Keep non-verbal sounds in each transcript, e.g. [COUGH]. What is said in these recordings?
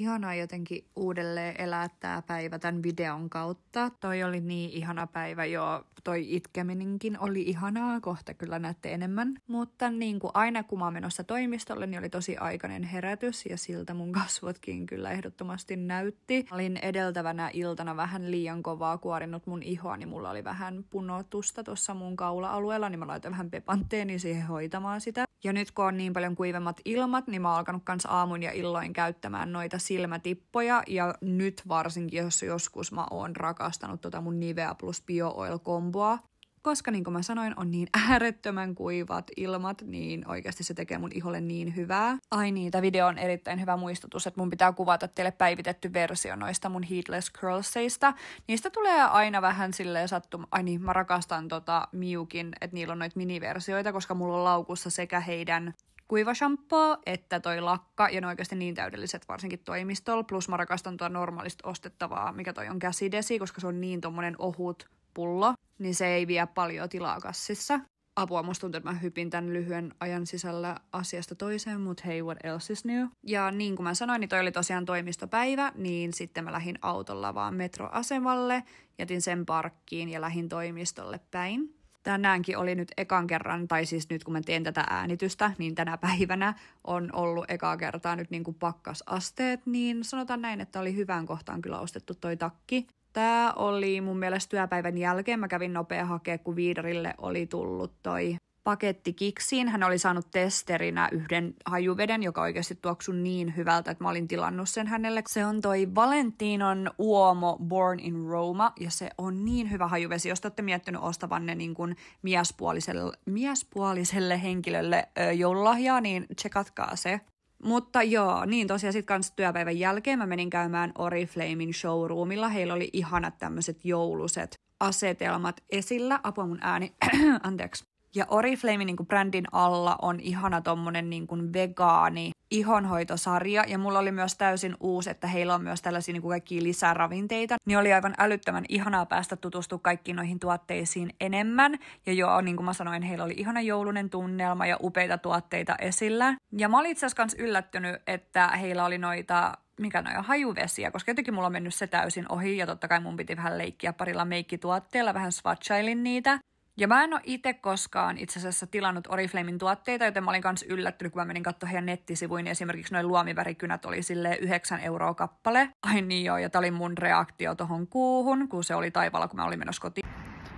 ihanaa jotenkin uudelleen elää tämä päivä tämän videon kautta. Toi oli niin ihana päivä jo, toi itkeminenkin oli ihanaa, kohta kyllä näette enemmän. Mutta niin kuin aina kun mä oon menossa toimistolle, niin oli tosi aikainen herätys ja siltä mun [LAUGHS] kasvotkin kyllä ehdottomasti näytti. Olin edeltävänä iltana vähän liian kovaa kuorinut mun ihoa, niin mulla oli vähän punotusta tuossa mun kaula-alueella, niin mä laitoin vähän pepanteeni siihen hoitamaan sitä. Ja nyt kun on niin paljon kuivemmat ilmat, niin mä oon alkanut kans aamun ja illoin käyttämään noita silmätippoja. Ja nyt varsinkin, jos joskus mä oon rakastanut tota mun Nivea plus Bio Oil komboa, koska niin kuin mä sanoin, on niin äärettömän kuivat ilmat, niin oikeasti se tekee mun iholle niin hyvää. Ai niin, tämä video on erittäin hyvä muistutus, että mun pitää kuvata teille päivitetty versio noista mun Heatless Curlseista. Niistä tulee aina vähän silleen sattum... Ai niin, mä rakastan tota Miukin, että niillä on noita miniversioita, koska mulla on laukussa sekä heidän kuivashampoo, että toi lakka, ja ne oikeasti niin täydelliset, varsinkin toimistolla. Plus mä rakastan tuota normaalista ostettavaa, mikä toi on käsidesi, koska se on niin tommonen ohut pullo niin se ei vie paljon tilaa kassissa. Apua, musta tuntuu, että mä hypin tämän lyhyen ajan sisällä asiasta toiseen, mutta hei, what else is new? Ja niin kuin mä sanoin, niin toi oli tosiaan toimistopäivä, niin sitten mä lähdin autolla vaan metroasemalle, jätin sen parkkiin ja lähdin toimistolle päin. Tänäänkin oli nyt ekan kerran, tai siis nyt kun mä teen tätä äänitystä, niin tänä päivänä on ollut ekaa kertaa nyt niin kuin pakkasasteet, niin sanotaan näin, että oli hyvään kohtaan kyllä ostettu toi takki. Tämä oli mun mielestä työpäivän jälkeen. Mä kävin nopea hakea, kun Viidarille oli tullut toi paketti kiksiin. Hän oli saanut testerinä yhden hajuveden, joka oikeasti tuoksui niin hyvältä, että mä olin tilannut sen hänelle. Se on toi Valentinon uomo Born in Roma, ja se on niin hyvä hajuvesi. Jos te olette miettinyt ostavanne niin kuin miespuoliselle, miespuoliselle henkilölle ö, joululahjaa, niin tsekatkaa se. Mutta joo, niin tosiaan sitten kanssa työpäivän jälkeen mä menin käymään Oriflamein showroomilla. Heillä oli ihanat tämmöiset jouluset asetelmat esillä. Apua mun ääni. [CLEARS THROAT] Anteeksi. Ja Oriflame niin kuin brändin alla on ihana tommonen niin kuin vegaani ihonhoitosarja ja mulla oli myös täysin uusi, että heillä on myös tällaisia niin kuin kaikkia lisäravinteita, niin oli aivan älyttömän ihanaa päästä tutustua kaikkiin noihin tuotteisiin enemmän. Ja joo, niin kuin mä sanoin, heillä oli ihana joulunen tunnelma ja upeita tuotteita esillä. Ja mä olin itse asiassa myös yllättynyt, että heillä oli noita mikä noja hajuvesiä, koska jotenkin mulla on mennyt se täysin ohi ja totta kai mun piti vähän leikkiä parilla meikkituotteella, vähän swatchailin niitä. Ja mä en ole itse koskaan itse asiassa tilannut Oriflamein tuotteita, joten mä olin myös yllättynyt, kun mä menin katsomaan heidän nettisivuin, niin esimerkiksi noin luomivärikynät oli sille 9 euroa kappale. Ai niin joo, ja tää oli mun reaktio tohon kuuhun, kun se oli taivaalla, kun mä olin menossa kotiin.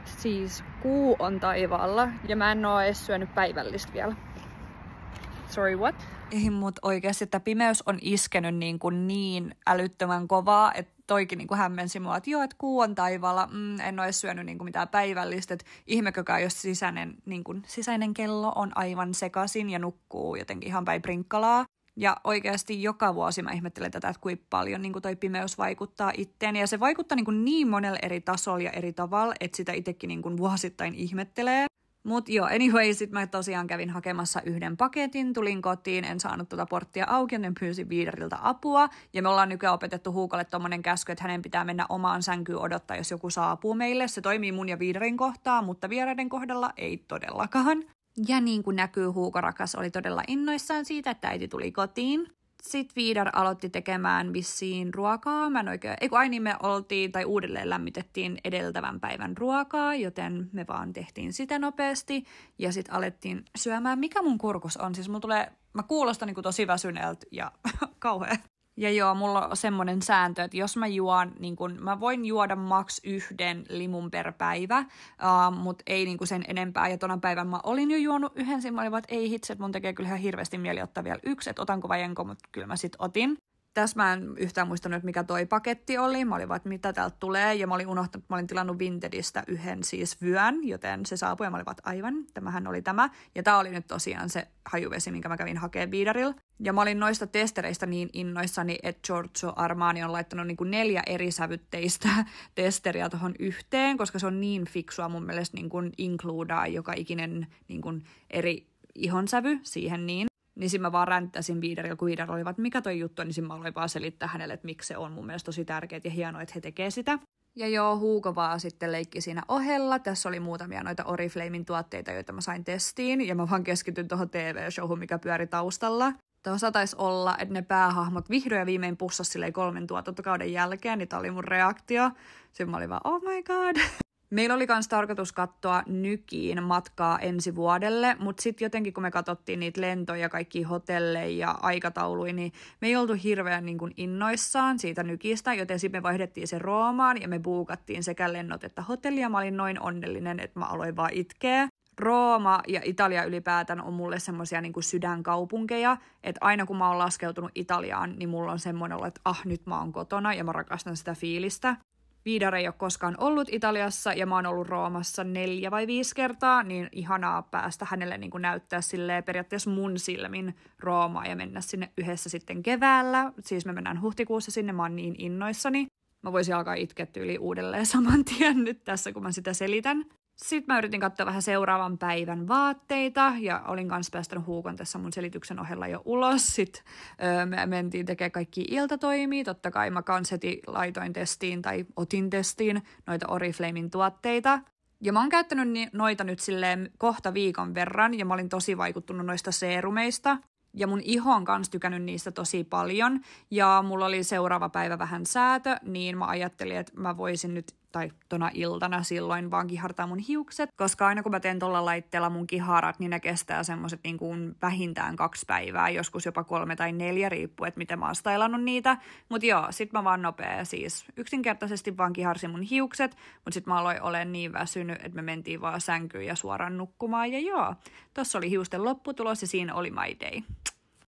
Siis kuu on taivaalla, ja mä en oo edes syönyt päivällistä vielä. Sorry, what? Ei, mut oikeasti, että pimeys on iskenyt niin, kuin niin älyttömän kovaa, että toikin niin kuin hämmensi mua, että joo, että kuu on taivaalla, mm, en ole edes syönyt niin kuin mitään päivällistä, että ihmekökään, jos sisäinen, niin kuin, sisäinen kello on aivan sekasin ja nukkuu jotenkin ihan päin prinkkalaa. Ja oikeasti joka vuosi mä ihmettelen tätä, että kuinka paljon niin kuin toi pimeys vaikuttaa itteen. Ja se vaikuttaa niin, kuin niin monella eri tasolla ja eri tavalla, että sitä itsekin niin kuin vuosittain ihmettelee. Mutta joo, anyway, sit mä tosiaan kävin hakemassa yhden paketin, tulin kotiin, en saanut tuota porttia auki, joten pyysin viideriltä apua. Ja me ollaan nykyään opetettu Huukalle tommonen käsky, että hänen pitää mennä omaan sänkyyn odottaa, jos joku saapuu meille. Se toimii mun ja viiderin kohtaa, mutta vieraiden kohdalla ei todellakaan. Ja niin kuin näkyy, huukarakas oli todella innoissaan siitä, että äiti tuli kotiin sitten Viidar aloitti tekemään vissiin ruokaa. Mä en oikein, ei kun aina niin me oltiin tai uudelleen lämmitettiin edeltävän päivän ruokaa, joten me vaan tehtiin sitä nopeasti. Ja sitten alettiin syömään, mikä mun kurkus on. Siis mulla tulee, mä kuulostan niinku tosi väsyneeltä ja [LAUGHS] kauhean ja joo, mulla on semmoinen sääntö, että jos mä juon, niin kun, mä voin juoda maks yhden limun per päivä, uh, mutta ei niin sen enempää. Ja tuona päivän mä olin jo juonut yhden, siinä mä olin että ei hitse, mun tekee kyllä ihan hirveästi mieli ottaa vielä yksi, että otanko vai enko, mutta kyllä mä sit otin. Tässä mä en yhtään muistanut, mikä toi paketti oli. Mä olin vaan, että mitä täältä tulee. Ja mä olin unohtanut, mä olin tilannut Vintedistä yhden siis vyön, joten se saapui ja mä olin vaan, aivan, tämähän oli tämä. Ja tämä oli nyt tosiaan se hajuvesi, minkä mä kävin hakemaan viidarilla. Ja mä olin noista testereistä niin innoissani, että Giorgio Armani on laittanut niin kuin neljä eri sävytteistä [LAUGHS] testeriä tuohon yhteen, koska se on niin fiksua mun mielestä niin kuin inkluudaa joka ikinen niin kuin eri ihonsävy siihen niin. Niin siinä mä vaan ränttäsin Viiderillä, kun Viider oli, että mikä toi juttu niin siinä mä aloin vaan selittää hänelle, että miksi se on mun mielestä tosi tärkeää ja hienoa, että he tekee sitä. Ja joo, Huuko vaan sitten leikki siinä ohella. Tässä oli muutamia noita Oriflamein tuotteita, joita mä sain testiin, ja mä vaan keskityn tuohon TV-showhun, mikä pyöri taustalla. Tuossa taisi olla, että ne päähahmot vihdoin ja viimein pussasi kolmen tuotantokauden jälkeen, niin tää oli mun reaktio. Sitten mä olin vaan, oh my god. Meillä oli myös tarkoitus katsoa nykiin matkaa ensi vuodelle, mutta sitten jotenkin kun me katsottiin niitä lentoja, kaikki hotelleja ja aikatauluja, niin me ei oltu hirveän niin kuin innoissaan siitä nykistä, joten sitten me vaihdettiin se Roomaan ja me buukattiin sekä lennot että hotellia. Mä olin noin onnellinen, että mä aloin vaan itkeä. Rooma ja Italia ylipäätään on mulle semmoisia niin sydänkaupunkeja, että aina kun mä oon laskeutunut Italiaan, niin mulla on semmoinen olo, että ah, nyt mä oon kotona ja mä rakastan sitä fiilistä. Viidar ei ole koskaan ollut Italiassa ja mä oon ollut Roomassa neljä vai viisi kertaa, niin ihanaa päästä hänelle niin kuin näyttää sille periaatteessa mun silmin Roomaa ja mennä sinne yhdessä sitten keväällä. Siis me mennään huhtikuussa sinne, mä oon niin innoissani. Mä voisin alkaa itkeä yli uudelleen saman tien nyt tässä, kun mä sitä selitän. Sitten mä yritin katsoa vähän seuraavan päivän vaatteita ja olin kanssa päästänyt huukon tässä mun selityksen ohella jo ulos. Sitten öö, me mentiin tekemään kaikki iltatoimia. Totta kai mä kans heti laitoin testiin tai otin testiin noita Oriflamein tuotteita. Ja mä oon käyttänyt ni- noita nyt silleen kohta viikon verran ja mä olin tosi vaikuttunut noista seerumeista. Ja mun iho on kans tykännyt niistä tosi paljon. Ja mulla oli seuraava päivä vähän säätö, niin mä ajattelin, että mä voisin nyt tai tona iltana silloin vaan kihartaa mun hiukset, koska aina kun mä teen tuolla laitteella mun kiharat, niin ne kestää semmoset niin kuin vähintään kaksi päivää, joskus jopa kolme tai neljä, riippuu, että miten mä oon stylannut niitä. mut joo, sit mä vaan nopea siis yksinkertaisesti vaan kiharsin mun hiukset, mut sit mä aloin olen niin väsynyt, että me mentiin vaan sänkyyn ja suoraan nukkumaan. Ja joo, tossa oli hiusten lopputulos ja siinä oli my day.